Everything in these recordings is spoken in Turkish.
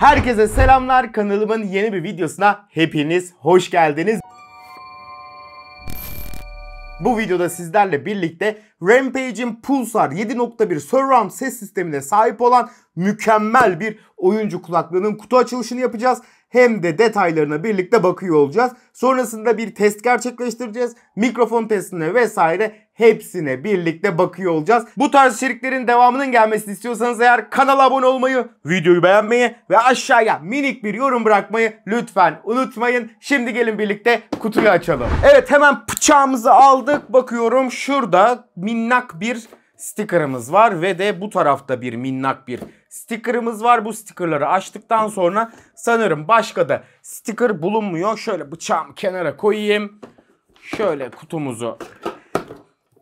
Herkese selamlar kanalımın yeni bir videosuna hepiniz hoş geldiniz. Bu videoda sizlerle birlikte Rampage'in Pulsar 7.1 Surround ses sistemine sahip olan mükemmel bir oyuncu kulaklığının kutu açılışını yapacağız hem de detaylarına birlikte bakıyor olacağız. Sonrasında bir test gerçekleştireceğiz. Mikrofon testine vesaire hepsine birlikte bakıyor olacağız. Bu tarz içeriklerin devamının gelmesini istiyorsanız eğer kanala abone olmayı, videoyu beğenmeyi ve aşağıya minik bir yorum bırakmayı lütfen unutmayın. Şimdi gelin birlikte kutuyu açalım. Evet hemen bıçağımızı aldık. Bakıyorum şurada minnak bir sticker'ımız var ve de bu tarafta bir minnak bir sticker'ımız var. Bu sticker'ları açtıktan sonra sanırım başka da sticker bulunmuyor. Şöyle bıçağımı kenara koyayım. Şöyle kutumuzu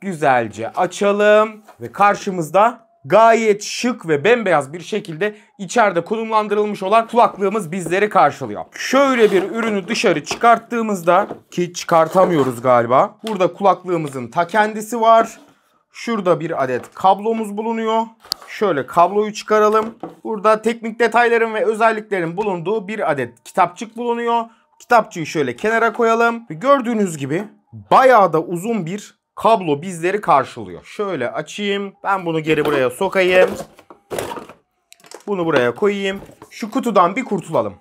güzelce açalım ve karşımızda gayet şık ve bembeyaz bir şekilde içeride konumlandırılmış olan kulaklığımız bizleri karşılıyor. Şöyle bir ürünü dışarı çıkarttığımızda ki çıkartamıyoruz galiba. Burada kulaklığımızın ta kendisi var. Şurada bir adet kablomuz bulunuyor. Şöyle kabloyu çıkaralım. Burada teknik detayların ve özelliklerin bulunduğu bir adet kitapçık bulunuyor. Kitapçığı şöyle kenara koyalım. Gördüğünüz gibi bayağı da uzun bir kablo bizleri karşılıyor. Şöyle açayım. Ben bunu geri buraya sokayım. Bunu buraya koyayım. Şu kutudan bir kurtulalım.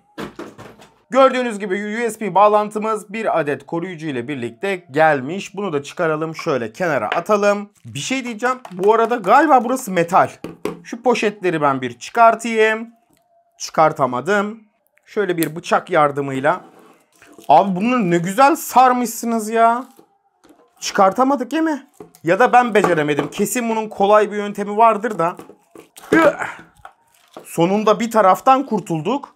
Gördüğünüz gibi USB bağlantımız bir adet koruyucu ile birlikte gelmiş. Bunu da çıkaralım şöyle kenara atalım. Bir şey diyeceğim. Bu arada galiba burası metal. Şu poşetleri ben bir çıkartayım. Çıkartamadım. Şöyle bir bıçak yardımıyla. Abi bunları ne güzel sarmışsınız ya. Çıkartamadık ya mi? Ya da ben beceremedim. Kesin bunun kolay bir yöntemi vardır da. Sonunda bir taraftan kurtulduk.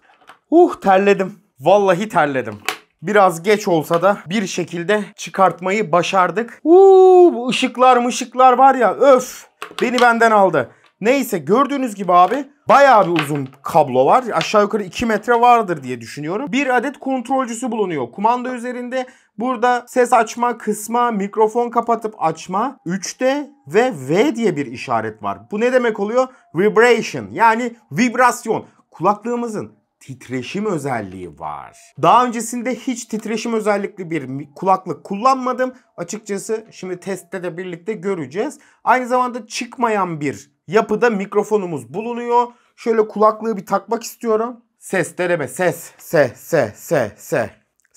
Uh terledim. Vallahi terledim. Biraz geç olsa da bir şekilde çıkartmayı başardık. Uuu bu ışıklar ışıklar var ya öf beni benden aldı. Neyse gördüğünüz gibi abi bayağı bir uzun kablo var. Aşağı yukarı 2 metre vardır diye düşünüyorum. Bir adet kontrolcüsü bulunuyor. Kumanda üzerinde burada ses açma, kısma, mikrofon kapatıp açma, 3D ve V diye bir işaret var. Bu ne demek oluyor? Vibration yani vibrasyon. Kulaklığımızın titreşim özelliği var. Daha öncesinde hiç titreşim özellikli bir kulaklık kullanmadım. Açıkçası şimdi testte de birlikte göreceğiz. Aynı zamanda çıkmayan bir yapıda mikrofonumuz bulunuyor. Şöyle kulaklığı bir takmak istiyorum. Ses deneme ses se se se se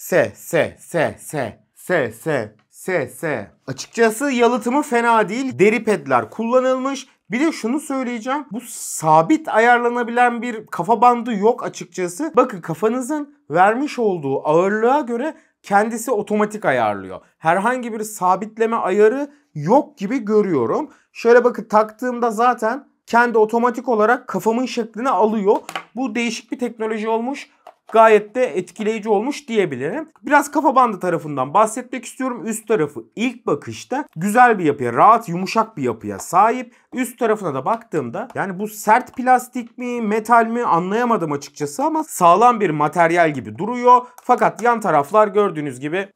se se se se se SS. Açıkçası yalıtımı fena değil. Deri pedler kullanılmış. Bir de şunu söyleyeceğim. Bu sabit ayarlanabilen bir kafa bandı yok açıkçası. Bakın kafanızın vermiş olduğu ağırlığa göre kendisi otomatik ayarlıyor. Herhangi bir sabitleme ayarı yok gibi görüyorum. Şöyle bakın taktığımda zaten kendi otomatik olarak kafamın şeklini alıyor. Bu değişik bir teknoloji olmuş gayet de etkileyici olmuş diyebilirim. Biraz kafa bandı tarafından bahsetmek istiyorum. Üst tarafı ilk bakışta güzel bir yapıya, rahat yumuşak bir yapıya sahip. Üst tarafına da baktığımda yani bu sert plastik mi, metal mi anlayamadım açıkçası ama sağlam bir materyal gibi duruyor. Fakat yan taraflar gördüğünüz gibi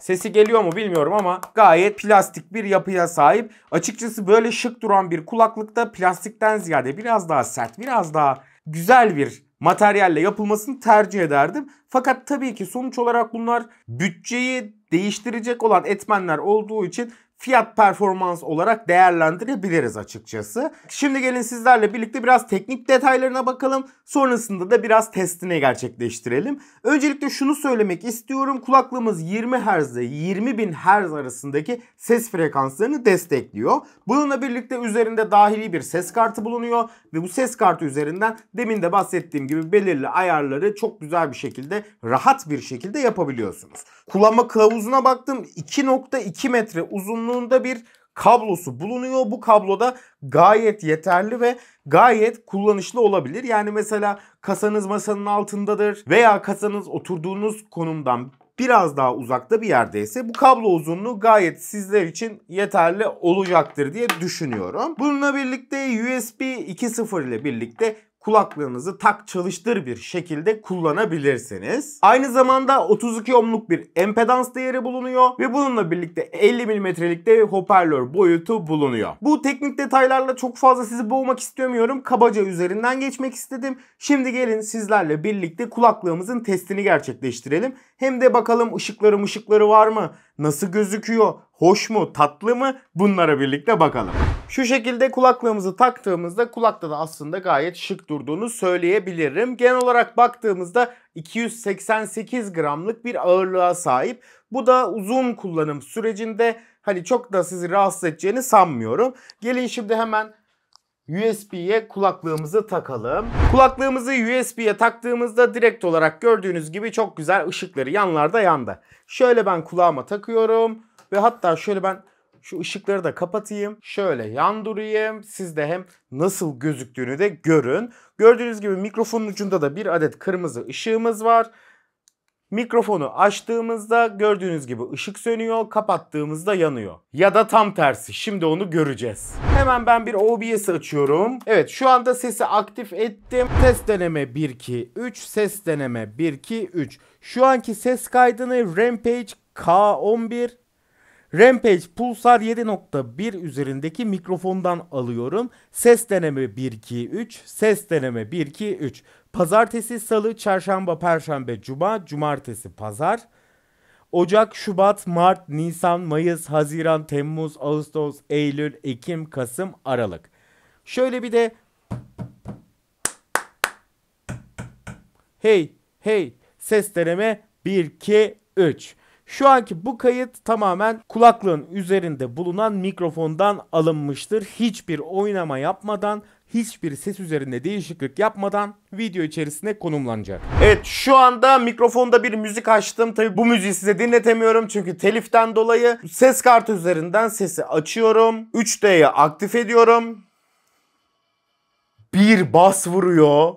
Sesi geliyor mu bilmiyorum ama gayet plastik bir yapıya sahip. Açıkçası böyle şık duran bir kulaklıkta plastikten ziyade biraz daha sert, biraz daha güzel bir materyalle yapılmasını tercih ederdim. Fakat tabii ki sonuç olarak bunlar bütçeyi değiştirecek olan etmenler olduğu için fiyat performans olarak değerlendirebiliriz açıkçası. Şimdi gelin sizlerle birlikte biraz teknik detaylarına bakalım. Sonrasında da biraz testini gerçekleştirelim. Öncelikle şunu söylemek istiyorum. Kulaklığımız 20 Hz ile 20.000 Hz arasındaki ses frekanslarını destekliyor. Bununla birlikte üzerinde dahili bir ses kartı bulunuyor ve bu ses kartı üzerinden demin de bahsettiğim gibi belirli ayarları çok güzel bir şekilde rahat bir şekilde yapabiliyorsunuz. Kullanma kılavuzuna baktım. 2.2 metre uzunluğunda bir kablosu bulunuyor. Bu kabloda gayet yeterli ve gayet kullanışlı olabilir. Yani mesela kasanız masanın altındadır veya kasanız oturduğunuz konumdan biraz daha uzakta bir yerdeyse bu kablo uzunluğu gayet sizler için yeterli olacaktır diye düşünüyorum. Bununla birlikte USB 2.0 ile birlikte kulaklığınızı tak çalıştır bir şekilde kullanabilirsiniz. Aynı zamanda 32 ohmluk bir empedans değeri bulunuyor ve bununla birlikte 50 milimetrelikte hoparlör boyutu bulunuyor. Bu teknik detaylarla çok fazla sizi boğmak istemiyorum. Kabaca üzerinden geçmek istedim. Şimdi gelin sizlerle birlikte kulaklığımızın testini gerçekleştirelim. Hem de bakalım ışıkları ışıkları var mı? Nasıl gözüküyor? Hoş mu? Tatlı mı? Bunlara birlikte bakalım. Şu şekilde kulaklığımızı taktığımızda kulakta da aslında gayet şık durduğunu söyleyebilirim. Genel olarak baktığımızda 288 gramlık bir ağırlığa sahip. Bu da uzun kullanım sürecinde hani çok da sizi rahatsız edeceğini sanmıyorum. Gelin şimdi hemen USB'ye kulaklığımızı takalım. Kulaklığımızı USB'ye taktığımızda direkt olarak gördüğünüz gibi çok güzel ışıkları yanlarda yandı. Şöyle ben kulağıma takıyorum ve hatta şöyle ben şu ışıkları da kapatayım. Şöyle yan durayım. Siz de hem nasıl gözüktüğünü de görün. Gördüğünüz gibi mikrofonun ucunda da bir adet kırmızı ışığımız var. Mikrofonu açtığımızda gördüğünüz gibi ışık sönüyor, kapattığımızda yanıyor. Ya da tam tersi. Şimdi onu göreceğiz. Hemen ben bir OBS açıyorum. Evet şu anda sesi aktif ettim. Ses deneme 1-2-3, ses deneme 1-2-3. Şu anki ses kaydını Rampage K11 Rampage Pulsar 7.1 üzerindeki mikrofondan alıyorum. Ses deneme 1 2 3, ses deneme 1 2 3. Pazartesi, salı, çarşamba, perşembe, cuma, cumartesi, pazar. Ocak, Şubat, Mart, Nisan, Mayıs, Haziran, Temmuz, Ağustos, Eylül, Ekim, Kasım, Aralık. Şöyle bir de Hey, hey ses deneme 1 2 3. Şu anki bu kayıt tamamen kulaklığın üzerinde bulunan mikrofondan alınmıştır. Hiçbir oynama yapmadan hiçbir ses üzerinde değişiklik yapmadan video içerisine konumlanacak. Evet şu anda mikrofonda bir müzik açtım. Tabi bu müziği size dinletemiyorum çünkü teliften dolayı ses kartı üzerinden sesi açıyorum. 3D'yi aktif ediyorum. Bir bas vuruyor.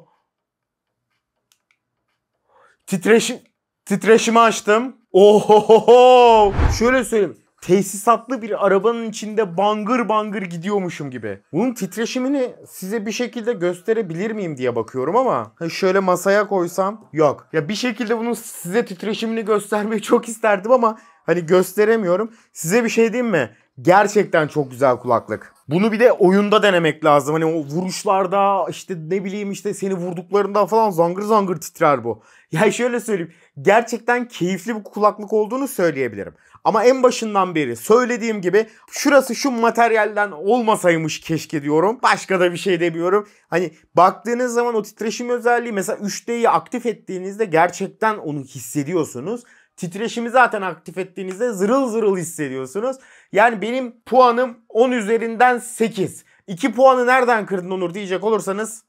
Titreşim titreşimi açtım. Ohohoho! Şöyle söyleyeyim tesisatlı bir arabanın içinde bangır bangır gidiyormuşum gibi. Bunun titreşimini size bir şekilde gösterebilir miyim diye bakıyorum ama şöyle masaya koysam yok. Ya bir şekilde bunun size titreşimini göstermeyi çok isterdim ama hani gösteremiyorum. Size bir şey diyeyim mi? Gerçekten çok güzel kulaklık. Bunu bir de oyunda denemek lazım. Hani o vuruşlarda işte ne bileyim işte seni vurduklarında falan zangır zangır titrer bu. Ya yani şöyle söyleyeyim. Gerçekten keyifli bir kulaklık olduğunu söyleyebilirim. Ama en başından beri söylediğim gibi şurası şu materyalden olmasaymış keşke diyorum. Başka da bir şey demiyorum. Hani baktığınız zaman o titreşim özelliği mesela 3D'yi aktif ettiğinizde gerçekten onu hissediyorsunuz. Titreşimi zaten aktif ettiğinizde zırıl zırıl hissediyorsunuz. Yani benim puanım 10 üzerinden 8. 2 puanı nereden kırdın Onur diyecek olursanız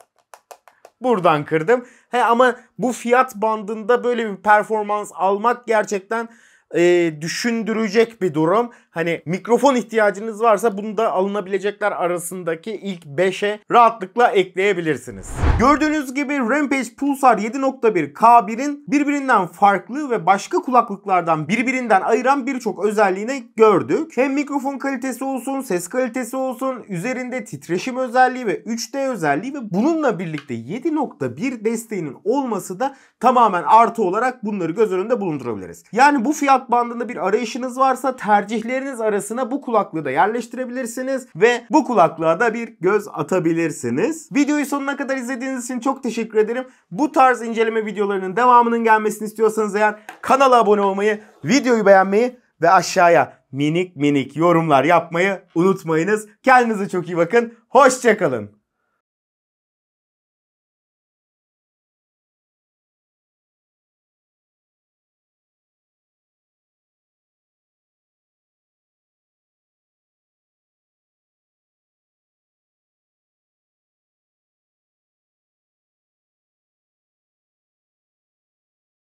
buradan kırdım. He ama bu fiyat bandında böyle bir performans almak gerçekten e, düşündürecek bir durum. Hani mikrofon ihtiyacınız varsa bunu da alınabilecekler arasındaki ilk 5'e rahatlıkla ekleyebilirsiniz. Gördüğünüz gibi Rampage Pulsar 7.1 K1'in birbirinden farklı ve başka kulaklıklardan birbirinden ayıran birçok özelliğini gördük. Hem mikrofon kalitesi olsun, ses kalitesi olsun, üzerinde titreşim özelliği ve 3D özelliği ve bununla birlikte 7.1 desteğinin olması da tamamen artı olarak bunları göz önünde bulundurabiliriz. Yani bu fiyat kulak bandında bir arayışınız varsa tercihleriniz arasına bu kulaklığı da yerleştirebilirsiniz ve bu kulaklığa da bir göz atabilirsiniz. Videoyu sonuna kadar izlediğiniz için çok teşekkür ederim. Bu tarz inceleme videolarının devamının gelmesini istiyorsanız eğer kanala abone olmayı, videoyu beğenmeyi ve aşağıya minik minik yorumlar yapmayı unutmayınız. Kendinize çok iyi bakın. Hoşçakalın.